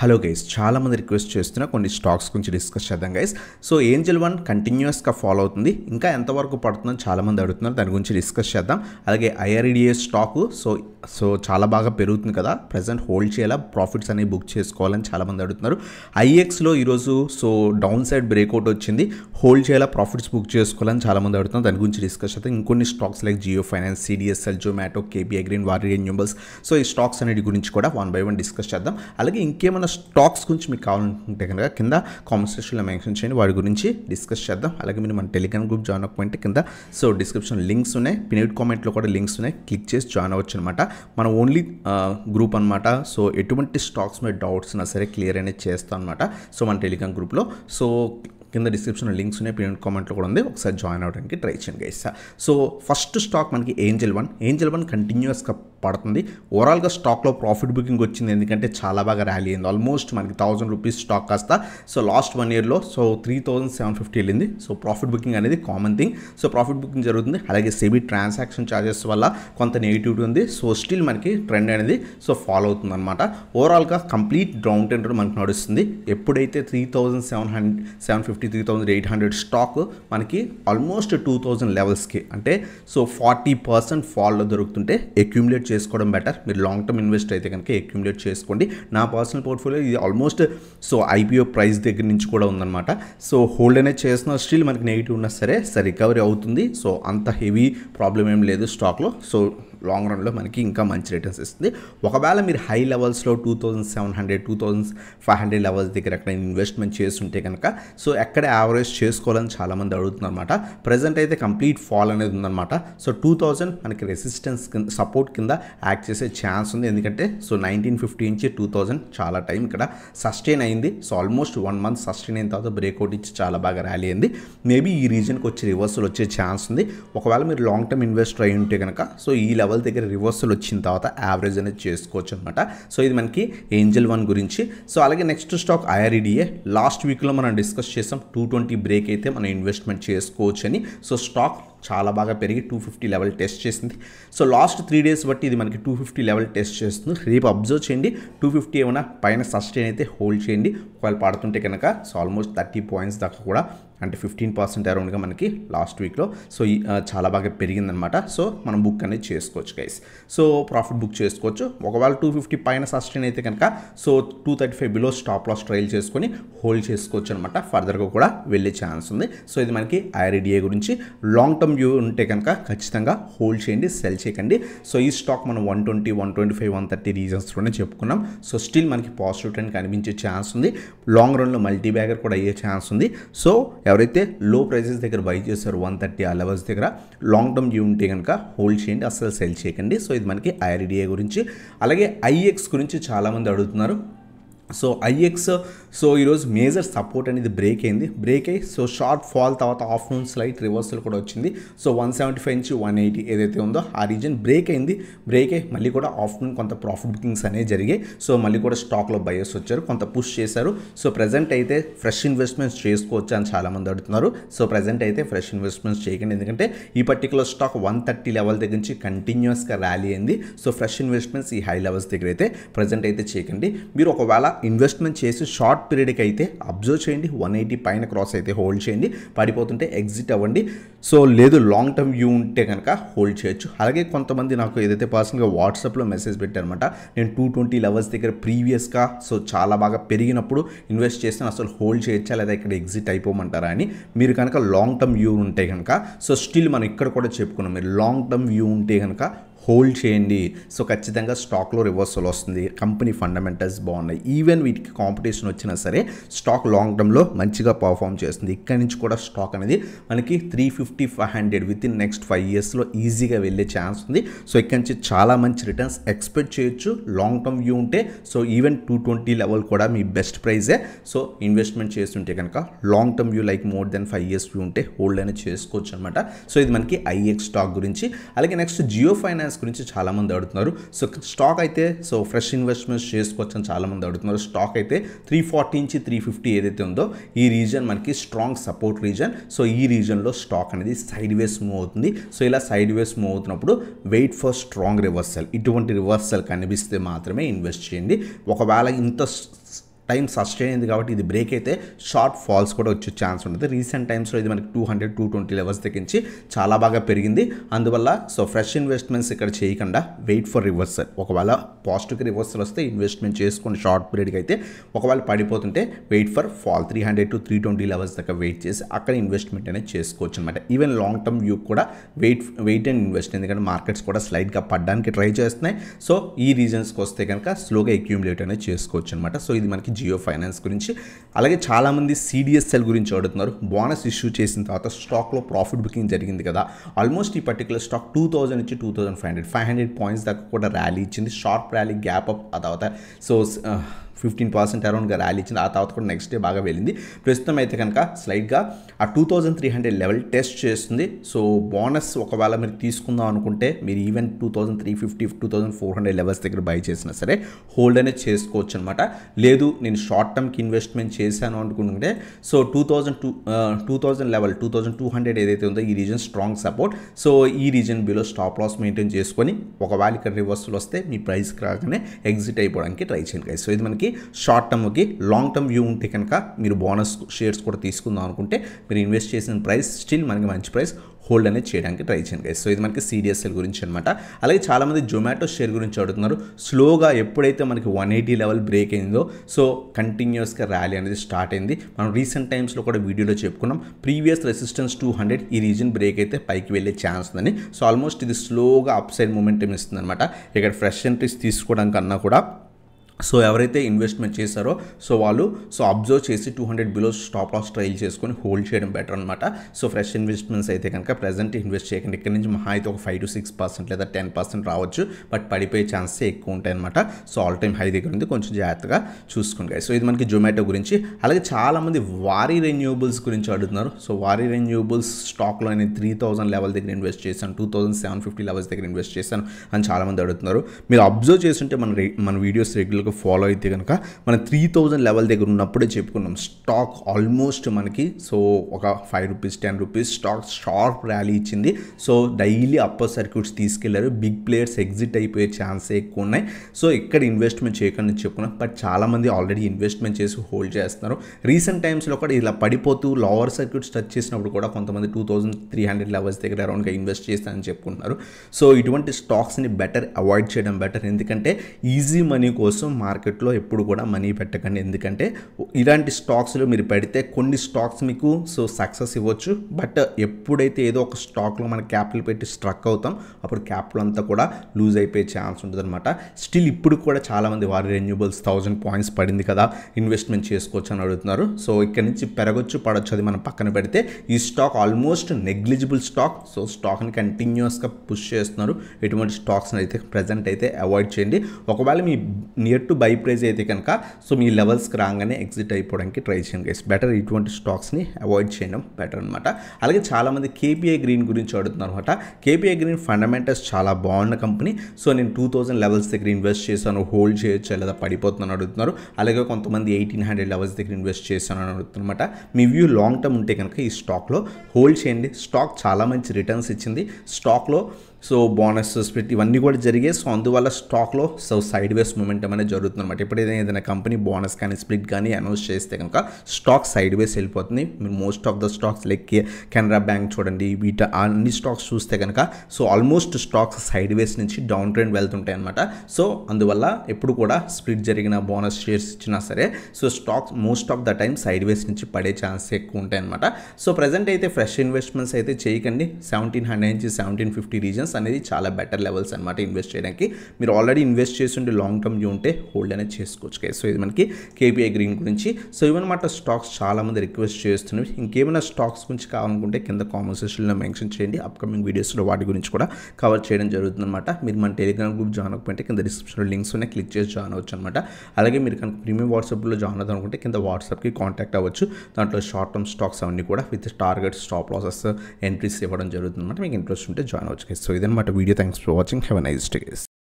Hello guys చాలామంది request చేస్తున్న కొన్ని స్టాక్స్ గురించి డిస్కస్ చేద్దాం గైస్ సో ఏంజల్ వన్ కంటిన్యూస్గా ఫాలో అవుతుంది ఇంకా ఎంతవరకు పడుతుందని చాలామంది అడుగుతున్నారు దాని గురించి డిస్కస్ చేద్దాం అలాగే ఐఆర్ఈడిఏ స్టాకు సో సో చాలా బాగా పెరుగుతుంది కదా ప్రజెంట్ హోల్డ్ చేయాలా ప్రాఫిట్స్ అనేవి బుక్ చేసుకోవాలని చాలామంది అడుగుతున్నారు ఐఎక్స్లో ఈరోజు సో డౌన్ సైడ్ బ్రేక్అవుట్ వచ్చింది హోల్డ్ చేయాలా ప్రాఫిట్స్ బుక్ చేసుకోవాలని చాలామంది అడుగుతున్నారు దాని గురించి డిస్కస్ చేద్దాం ఇంకొన్ని stocks like Jio finance CDSL Zomato KPI green Waaree renewables so ఈ స్టాక్స్ అన్నిటి గురించి కూడా వన్ బై వన్ డిస్కస్ చేద్దాం అలాగే ఇంకేమైనా ఉన్న స్టాక్స్ గురించి మీకు కావాలనుకుంటే కనుక కింద కామెంట్ సెక్షన్లో మెన్షన్ చేయండి వాటి గురించి డిస్కస్ చేద్దాం అలాగే మీరు మన టెలిగ్రామ్ గ్రూప్ జాయిన్ అవ్వకపోయింటే కింద సో డిస్క్రిప్షన్ లింక్స్ ఉన్నాయి పినిట్ కామెంట్లో కూడా లింక్స్ ఉన్నాయి క్లిక్ చేసి జాయిన్ అవ్వచ్చు అనమాట మన ఓన్లీ గ్రూప్ అనమాట సో ఎటువంటి స్టాక్స్ మీద డౌట్స్ ఉన్నా సరే క్లియర్ అనేది చేస్తాం అనమాట సో మన టెలిగ్రామ్ గ్రూప్లో సో కింద డిస్క్రిప్షన్ లింక్స్ ఉన్నాయి పిన్ కామెంట్లో కూడా ఉంది ఒకసారి జాయిన్ అవ్వడానికి ట్రై చేయండి గైస్ సో ఫస్ట్ స్టాక్ మనకి ఏంజల్ వన్ ఏంజల్ వన్ కంటిన్యూస్గా పడుతుంది ఓవరాల్గా స్టాక్లో ప్రాఫిట్ బుకింగ్ వచ్చింది ఎందుకంటే చాలా బాగా ర్యాలీ అయింది ఆల్మోస్ట్ మనకి థౌజండ్ రూపీస్ స్టాక్ కాస్త సో లాస్ట్ వన్ ఇయర్లో so three thousand seven fifty వెళ్ళింది సో ప్రాఫిట్ బుకింగ్ అనేది common thing so profit booking జరుగుతుంది అలాగే సెబీ ట్రాన్సాక్షన్ ఛార్జెస్ వల్ల కొంత నెగిటివిటీ ఉంది సో స్టిల్ మనకి ట్రెండ్ అనేది సో ఫాలో అవుతుంది అనమాట ఓవరాల్గా కంప్లీట్ డౌన్ ట్రెండ్ మనకు నడుస్తుంది ఎప్పుడైతే three thousand seven hundred seven fifty fifty three thousand eight hundred stock మనకి ఆల్మోస్ట్ టూ థౌజండ్ లెవెల్స్కి అంటే సో ఫార్టీ పర్సెంట్ ఫాల్లో దొరుకుతుంటే అక్యూములేట్ చేసుకోవడం బెటర్ మీరు లాంగ్ టర్మ్ ఇన్వెస్ట్ అయితే కనుక అక్యూములేట్ చేసుకోండి నా పర్సనల్ పోర్ట్ఫోలియో ఇది ఆల్మోస్ట్ సో ఐపీఓ ప్రైస్ దగ్గర నుంచి కూడా ఉందన్నమాట సో హోల్డ్ అనేది చేస్తున్న స్టిల్ మనకి నెగిటివ్ ఉన్నా సరే సరే రికవరీ అవుతుంది సో అంత హెవీ ప్రాబ్లం ఏం లేదు స్టాక్లో సో లాంగ్ రన్లో మనకి ఇంకా మంచి రిటర్న్స్ ఇస్తుంది ఒకవేళ మీరు హై లెవెల్స్లో two thousand seven hundred two thousand five hundred levels దగ్గర ఎక్కడ ఇన్వెస్ట్మెంట్ చేస్తుంటే కనుక సో ఎక్కడ యావరేజ్ చేసుకోవాలని చాలామంది అనమాట ప్రజెంట్ అయితే కంప్లీట్ ఫాల్ అనేది ఉందన్నమాట సో టూ థౌజండ్ మనకి రెసిస్టెన్స్ కింద సపోర్ట్ కింద యాక్ట్ చేసే ఛాన్స్ ఉంది ఎందుకంటే సో నైన్టీన్ ఫిఫ్టీ నుంచి టూ థౌజండ్ చాలా టైం ఇక్కడ సస్టైన్ అయింది so almost one month sustain అయిన తర్వాత బ్రేక్అవుట్ ఇచ్చి చాలా బాగా ర్యాలీ అయింది మేబీ ఈ రీజన్కి వచ్చి రివర్సల్ వచ్చే ఛాన్స్ ఉంది ఒకవేళ మీరు లాంగ్ టర్మ్ ఇన్వెస్టర్ అయి ఉంటే కనుక సో ఈ లెవెల్ దగ్గర రివర్సల్ వచ్చిన తర్వాత యావరేజ్ అనేది చేసుకోవచ్చు అనమాట సో ఇది మనకి ఏంజల్ వన్ గురించి సో అలాగే నెక్స్ట్ స్టాక్ ఐఆర్ఈడిఏ లాస్ట్ వీక్లో మనం డిస్కస్ చేసాం టూ ట్వంటీ బ్రేక్ అయితే మనం ఇన్వెస్ట్మెంట్ చేసుకోవచ్చు అని సో స్టాక్ చాలా బాగా పెరిగి టూ ఫిఫ్టీ లెవెల్ టెస్ట్ చేసింది సో లాస్ట్ త్రీ డేస్ బట్టి ఇది మనకి టూ ఫిఫ్టీ లెవెల్ టెస్ట్ చేస్తుంది రేపు అబ్జర్వ్ చేయండి టూ ఫిఫ్టీ ఏమైనా పైన సస్టైన్ అయితే హోల్డ్ చేయండి ఒకవేళ పడుతుంటే కనుక సో ఆల్మోస్ట్ థర్టీ పాయింట్స్ దాకా కూడా అంటే ఫిఫ్టీన్ పర్సెంట్ అరౌండ్గా మనకి లాస్ట్ వీక్లో సో చాలా బాగా పెరిగిందనమాట సో మనం బుక్ అనేది చేసుకోవచ్చు గైస్ సో ప్రాఫిట్ బుక్ చేసుకోవచ్చు ఒకవేళ టూ ఫిఫ్టీ పైన సస్టైన్ అయితే కనుక so two thirty five below stop loss trail చేసుకొని హోల్డ్ చేసుకోవచ్చు అనమాట ఫర్దర్గా కూడా వెళ్ళే ఛాన్స్ ఉంది సో ఇది మనకి ఐఆర్డిఏ గురించి లాంగ్ టర్మ్ వ్యూ ఉంటే కనుక ఖచ్చితంగా హోల్డ్ చేయండి సెల్ చేయకండి సో ఈ స్టాక్ మనం one twenty one twenty five one thirty రీజన్స్లోనే చెప్పుకున్నాం సో స్టిల్ మనకి పాజిటివ్ ట్రెండ్ కనిపించే ఛాన్స్ ఉంది లాంగ్ రన్లో మల్టీ బ్యాగర్ కూడా అయ్యే ఛాన్స్ ఉంది సో ఎవరైతే లో ప్రైజెస్ దగ్గర బై చేస్తారు వన్ థర్టీ ఆ లెవెల్స్ దగ్గర లాంగ్ టర్మ్ వ్యూ ఉంటే కనుక హోల్డ్ చేయండి అస్సలు సెల్ చేయకండి సో ఇది మనకి ఐఆర్డిఏ గురించి అలాగే ఐఎక్స్ గురించి చాలామంది అడుగుతున్నారు సో ఐఎక్స్ సో ఈరోజు మేజర్ సపోర్ట్ అనేది బ్రేక్ అయింది బ్రేక్ అయ్యి సో షార్ట్ ఫాల్ తర్వాత ఆఫ్టర్నూన్ స్లైట్ రివర్సల్ కూడా వచ్చింది సో వన్ సెవెంటీ ఫైవ్ నుంచి వన్ ఎయిటీ ఏదైతే ఉందో ఆ రీజన్ బ్రేక్ అయింది బ్రేక్ అయ్యి మళ్ళీ కూడా ఆఫ్టర్నూన్ కొంత ప్రాఫిట్ బుకింగ్స్ అనేవి జరిగాయి సో మళ్ళీ కూడా స్టాక్లో బయర్స్ వచ్చారు కొంత పుష్ చేశారు సో ప్రజెంట్ అయితే ఫ్రెష్ ఇన్వెస్ట్మెంట్స్ చేసుకోవచ్చు అని చాలామంది అడుగుతున్నారు సో ప్రజెంట్ అయితే ఫ్రెష్ ఇన్వెస్ట్మెంట్స్ చేయకండి ఎందుకంటే ఈ particular stock one thirty level దగ్గర నుంచి కంటిన్యూస్గా ర్యాలీ అయింది సో ఫ్రెష్ ఇన్వెస్ట్మెంట్స్ ఈ హై లెవెల్స్ దగ్గర అయితే ప్రజెంట్ అయితే చేయకండి మీరు ఒకవేళ ఇన్వెస్ట్మెంట్ చేసి షార్ట్ షార్ట్ పీరియడ్కి అయితే అబ్జర్వ్ చేయండి వన్ ఎయిటీ పైన క్రాస్ అయితే హోల్డ్ చేయండి పడిపోతుంటే ఎగ్జిట్ అవ్వండి సో లేదు లాంగ్ టర్మ్ వ్యూ ఉంటే కనుక హోల్డ్ చేయొచ్చు అలాగే కొంతమంది నాకు ఏదైతే పర్సనల్గా వాట్సాప్లో మెసేజ్ పెట్టారనమాట నేను టూ ట్వంటీ లెవెల్స్ దగ్గర ప్రీవియస్గా సో చాలా బాగా పెరిగినప్పుడు ఇన్వెస్ట్ చేస్తే అసలు హోల్డ్ చేయొచ్చా లేదా ఇక్కడ ఎగ్జిట్ అయిపోమంటారా అని మీరు కనుక లాంగ్ టర్మ్ వ్యూ ఉంటే కనుక సో స్టిల్ మనం ఇక్కడ కూడా చెప్పుకున్నాం మీరు లాంగ్ టర్మ్ వ్యూ ఉంటే కనుక హోల్డ్ చేయండి సో ఖచ్చితంగా స్టాక్లో రివర్సల్ వస్తుంది కంపెనీ ఫండమెంటల్స్ బాగున్నాయి ఈవెన్ వీటికి కాంపిటీషన్ వచ్చినా సరే స్టాక్ లాంగ్ టర్మ్లో మంచిగా పర్ఫామ్ చేస్తుంది ఇక్కడి నుంచి కూడా స్టాక్ అనేది మనకి three fifty five hundred within next five ఇయర్స్లో ఈజీగా వెళ్ళే ఛాన్స్ ఉంది సో ఇక్కడి నుంచి చాలా మంచి రిటర్న్స్ ఎక్స్పెక్ట్ చేయొచ్చు లాంగ్ టర్మ్ వ్యూ ఉంటే so even two twenty level కూడా మీ బెస్ట్ ప్రైజే సో ఇన్వెస్ట్మెంట్ చేస్తుంటే కనుక long term view like more than five years view ఉంటే హోల్డ్ అయినా చేసుకోవచ్చు అనమాట సో ఇది మనకి ఐఎక్స్ స్టాక్ గురించి అలాగే నెక్స్ట్ జియో ఫైనాన్స్ ఫైనాన్స్ గురించి చాలామంది అడుగుతున్నారు సో స్టాక్ అయితే సో ఫ్రెష్ ఇన్వెస్ట్మెంట్స్ చేసుకోవచ్చు అని చాలామంది అడుగుతున్నారు స్టాక్ అయితే త్రీ ఫార్టీ నుంచి త్రీ ఫిఫ్టీ ఏదైతే ఉందో ఈ రీజన్ మనకి స్ట్రాంగ్ సపోర్ట్ రీజన్ సో ఈ రీజన్లో స్టాక్ అనేది సైడ్ వేస్ మూవ్ అవుతుంది సో ఇలా సైడ్ వేస్ మూవ్ అవుతున్నప్పుడు వెయిట్ ఫర్ స్ట్రాంగ్ రివర్సల్ ఇటువంటి రివర్సల్ కనిపిస్తే మాత్రమే ఇన్వెస్ట్ చేయండి ఒకవేళ ఇంత టైం సస్టైన్ అయింది కాబట్టి ఇది బ్రేక్ అయితే షార్ట్ ఫాల్స్ కూడా వచ్చే ఛాన్స్ ఉంటుంది రీసెంట్ టైమ్స్లో ఇది మనకి two hundred two twenty levels దగ్గరించి చాలా బాగా పెరిగింది అందువల్ల సో ఫ్రెష్ ఇన్వెస్ట్మెంట్స్ ఇక్కడ చేయకుండా వెయిట్ ఫర్ రివర్సల్ ఒకవేళ పాజిటివ్ రివర్సల్ వస్తే ఇన్వెస్ట్మెంట్ చేసుకుని షార్ట్ పీరియడ్కి అయితే ఒకవేళ పడిపోతుంటే wait for fall three hundred to three twenty levels దాకా వెయిట్ చేసి అక్కడ ఇన్వెస్ట్మెంట్ అనేది చేసుకోవచ్చు అనమాట ఈవెన్ లాంగ్ టర్మ్ వ్యూ కూడా వెయిట్ వెయిట్ అండ్ ఇన్వెస్ట్ ఎందుకంటే మార్కెట్స్ కూడా స్లైడ్గా పడడానికి ట్రై చేస్తున్నాయి సో ఈ రీజన్స్కి వస్తే కనుక స్లోగా అక్యూములేట్ అనేది చేసుకోవచ్చు అనమాట సో ఇది మనకి జియో ఫైనాన్స్ గురించి అలాగే చాలామంది సిడిఎస్ఎల్ గురించి అడుగుతున్నారు బోనస్ ఇష్యూ చేసిన తర్వాత స్టాక్లో ప్రాఫిట్ బుకింగ్ జరిగింది కదా ఆల్మోస్ట్ ఈ పర్టికులర్ స్టాక్ టూ థౌజండ్ నుంచి two thousand five hundred five hundred points దాకా కూడా ర్యాలీ ఇచ్చింది షార్ప్ ర్యాలీ గ్యాప్ అప్ తర్వాత సో uh, ఫిఫ్టీన్ పర్సెంట్ అరౌండ్గా ర్యాలీ ఇచ్చింది ఆ తర్వాత కూడా నెక్స్ట్ డే బాగా వెళ్ళింది ప్రస్తుతం అయితే కనుక స్లైట్గా ఆ two thousand three hundred level test చేస్తుంది సో బోనస్ ఒకవేళ మీరు తీసుకుందాం అనుకుంటే మీరు even two thousand three fifty two thousand four hundred levels దగ్గర బై చేసినా సరే హోల్డ్ అనేది చేసుకోవచ్చు అనమాట లేదు నేను షార్ట్ టర్మ్కి ఇన్వెస్ట్మెంట్ చేశాను అనుకుంటే so two thousand two two thousand level two thousand two hundred ఏదైతే ఉందో ఈ రీజన్ స్ట్రాంగ్ సపోర్ట్ సో ఈ region below stop loss maintain చేసుకొని ఒకవేళ ఇక్కడ రివర్సల్ వస్తే మీ ప్రైస్కి రాగానే ఎగ్జిట్ అయిపోవడానికి ట్రై చేయండి సో ఇది మనకి టర్మ్కి షార్ట్ టర్మ్కి లాంగ్ టర్మ్ వ్యూ ఉంటే కనుక మీరు బోనస్ షేర్స్ కూడా తీసుకుందాం అనుకుంటే మీరు ఇన్వెస్ట్ చేసిన ప్రైస్ స్టిల్ మనకి మంచి ప్రైస్ హోల్డ్ అనేది చేయడానికి ట్రై చేయండి గైస్ సో ఇది మనకి సీడిఎస్ఎల్ గురించి అనమాట అలాగే చాలామంది జొమాటో షేర్ గురించి అడుగుతున్నారు స్లోగా ఎప్పుడైతే మనకి వన్ ఎయిటీ లెవెల్ బ్రేక్ అయిందో సో కంటిన్యూస్గా ర్యాలీ అనేది స్టార్ట్ అయింది మనం రీసెంట్ టైమ్స్లో కూడా వీడియోలో చెప్పుకున్నాం ప్రీవియస్ రెసిస్టెన్స్ టూ హండ్రెడ్ ఈ రీజన్ బ్రేక్ అయితే పైకి వెళ్ళే ఛాన్స్ ఉందని సో ఆల్మోస్ట్ ఇది స్లోగా అప్ సైడ్ మూమెంటం ఇస్తుంది అనమాట ఇక్కడ ఫ్రెష్ ఎంట్రీస్ తీసుకోవడం కన్నా కూడా సో ఎవరైతే ఇన్వెస్ట్మెంట్ చేశారో సో వాళ్ళు సో అబ్జర్వ్ చేసి two hundred below stop loss trail చేసుకొని హోల్డ్ చేయడం బెటర్ అనమాట సో ఫ్రెష్ ఇన్వెస్ట్మెంట్స్ అయితే కనుక ప్రజెంట్ ఇన్వెస్ట్ చేయకండి ఇక్కడ నుంచి మహా అయితే ఒక ఫైవ్ టు సిక్స్ పర్సెంట్ లేదా టెన్ పర్సెంట్ రావచ్చు బట్ పడిపోయే ఛాన్సెస్ ఎక్కువ ఉంటాయి అనమాట సో ఆల్ టైమ్ హై దగ్గర ఉంది కొంచెం జాగ్రత్తగా చూసుకోండి సో ఇది మనకి జొమాటో గురించి అలాగే చాలామంది వారీ రెన్యూబుల్స్ గురించి అడుగుతున్నారు సో వారీ రెన్యూబుల్స్ స్టాక్లో నేను త్రీ థౌసండ్ లెవెల్ దగ్గర ఇన్వెస్ట్ చేశాను two thousand seven fifty levels దగ్గర ఇన్వెస్ట్ చేశాను అని చాలామంది అడుగుతున్నారు మీరు అబ్జర్వ్ చేస్తుంటే మన మన వీడియోస్ రెగ్యులర్ కనుక ఫాలో అయితే కనుక మనం త్రీ థౌజండ్ లెవెల్ దగ్గర ఉన్నప్పుడే చెప్పుకున్నాం స్టాక్ ఆల్మోస్ట్ మనకి సో ఒక five rupees ten rupees stock sharp rally ఇచ్చింది సో డైలీ అప్పర్ సర్క్యూట్స్ తీసుకెళ్లారు బిగ్ ప్లేయర్స్ ఎగ్జిట్ అయిపోయే ఛాన్స్ ఎక్కువ ఉన్నాయి సో ఇక్కడ ఇన్వెస్ట్మెంట్ చేయకండి చెప్పుకున్నాం బట్ చాలామంది ఆల్రెడీ ఇన్వెస్ట్మెంట్ చేసి హోల్డ్ చేస్తున్నారు రీసెంట్ టైమ్స్లో కూడా ఇలా పడిపోతూ లోవర్ సర్క్యూట్స్ టచ్ చేసినప్పుడు కూడా కొంతమంది two thousand three hundred levels దగ్గర అరౌండ్గా ఇన్వెస్ట్ చేస్తానని చెప్పుకుంటున్నారు సో ఇటువంటి స్టాక్స్ని బెటర్ అవాయిడ్ చేయడం బెటర్ ఎందుకంటే ఈజీ మనీ కోసం మార్కెట్లో ఎప్పుడు కూడా మనీ పెట్టకండి ఎందుకంటే ఇలాంటి స్టాక్స్లో మీరు పెడితే కొన్ని స్టాక్స్ మీకు సో సక్సెస్ ఇవ్వచ్చు బట్ ఎప్పుడైతే ఏదో ఒక స్టాక్లో మన క్యాపిటల్ పెట్టి స్ట్రక్ అవుతాం అప్పుడు క్యాపిటల్ అంతా కూడా లూజ్ అయిపోయే ఛాన్స్ ఉంటుందన్నమాట స్టిల్ ఇప్పుడు కూడా చాలామంది వారి రెన్యూబుల్స్ థౌజండ్ పాయింట్స్ పడింది కదా ఇన్వెస్ట్మెంట్ చేసుకోవచ్చు అని అడుగుతున్నారు సో ఇక్కడ నుంచి పెరగొచ్చు పడవచ్చు అది మనం పక్కన పెడితే ఈ stock almost negligible stock so స్టాక్ని కంటిన్యూస్గా పుష్ చేస్తున్నారు ఎటువంటి స్టాక్స్ని అయితే ప్రజెంట్ అయితే అవాయిడ్ చేయండి ఒకవేళ మీ నియర్ టు బై ప్రైజ్ అయితే కనుక సో మీ లెవెల్స్కి రాగానే ఎగ్జిట్ అయిపోవడానికి ట్రై చేయండి గైస్ బెటర్ ఇటువంటి స్టాక్స్ని అవాయిడ్ చేయడం బెటర్ అనమాట అలాగే చాలామంది కేపీఐ గ్రీన్ గురించి అడుగుతున్నారు అనమాట కేపీఐ గ్రీన్ ఫండమెంటల్స్ చాలా బాగున్న కంపెనీ సో నేను టూ థౌజండ్ లెవెల్స్ దగ్గర ఇన్వెస్ట్ చేశాను హోల్డ్ చేయొచ్చు లేదా పడిపోతున్నాను అడుగుతున్నారు అలాగే కొంతమంది ఎయిటీన్ హండ్రెడ్ లెవెల్స్ దగ్గర ఇన్వెస్ట్ చేశాను అని అడుగుతున్నమాట మీ వ్యూ లాంగ్ టర్మ్ ఉంటే కనుక ఈ స్టాక్లో హోల్డ్ చేయండి స్టాక్ చాలా మంచి రిటర్న్స్ ఇచ్చింది స్టాక్లో సో బోనసెస్ పెట్టి ఇవన్నీ కూడా జరిగాయి సో అందువల్ల స్టాక్లో సో సైడ్ వేస్ మూమెంట్ అనేది జరుగుతుంది అనమాట ఎప్పుడైతే ఏదైనా కంపెనీ బోనస్ కానీ స్ప్లిట్ కానీ అనౌన్స్ చేస్తే కనుక స్టాక్ సైడ్ వేస్ వెళ్ళిపోతుంది మీరు most of the stocks like Canara Bank చూడండి వీటి అన్ని స్టాక్స్ చూస్తే కనుక so almost stocks sideways నుంచి డౌన్ ట్రెండ్ వెళ్తుంటాయి అనమాట సో అందువల్ల ఎప్పుడు కూడా స్ప్లిట్ జరిగిన బోనస్ షేర్స్ ఇచ్చినా సరే so stocks most of the time sideways నుంచి పడే ఛాన్స్ ఎక్కువ ఉంటాయి అనమాట సో ప్రజెంట్ అయితే ఫ్రెష్ ఇన్వెస్ట్మెంట్స్ అయితే చేయకండి సెవెంటీన్ హండ్రెడ్ నుంచి సెవెంటీన్ ఫిఫ్టీ రీజన్స్ అనేది చాలా బెటర్ లెవెల్స్ అనమాట ఇన్వెస్ట్ చేయడానికి మీరు ఆల్రెడీ ఇన్వెస్ట్ చేసి ఉంటే లాంగ్ టర్మ్ వ్యూ ఉంటే హోల్డ్ అనేది చేసుకోవచ్చు కదా సో ఇది మనకి కేపీఐ గ్రీన్ గురించి సో ఇవన్నమాట స్టాక్స్ చాలామంది రిక్వెస్ట్ చేస్తున్నారు ఇంకేమైనా స్టాక్స్ గురించి కావాలనుకుంటే కింద కామెంట్ సెషన్లో మెన్షన్ చేయండి అప్కమింగ్ వీడియోస్లో వాటి గురించి కూడా కవర్ చేయడం జరుగుతుందన్నమాట మీరు మన టెలిగ్రామ్ గ్రూప్ జాయిన్ అవ్వకుంటే కింద డిస్క్రిప్షన్లో లింక్స్ ఉన్నాయి క్లిక్ చేసి జాయిన్ అవ్వచ్చు అనమాట అలాగే మీరు కనుక ప్రీమియం వాట్సాప్లో జాయిన్ అవుతాం అనుకుంటే కింద వాట్సాప్కి కాంటాక్ట్ అవ్వచ్చు దాంట్లో షార్ట్ టర్మ్ స్టాక్స్ అవన్నీ కూడా with target stop losses entries ఇవ్వడం జరుగుతుందన్నమాట మీకు ఇంట్రెస్ట్ ఉంటే జాయిన్ అవ్వచ్చు సో ఇది again another video. Thanks for watching. Have a nice day guys.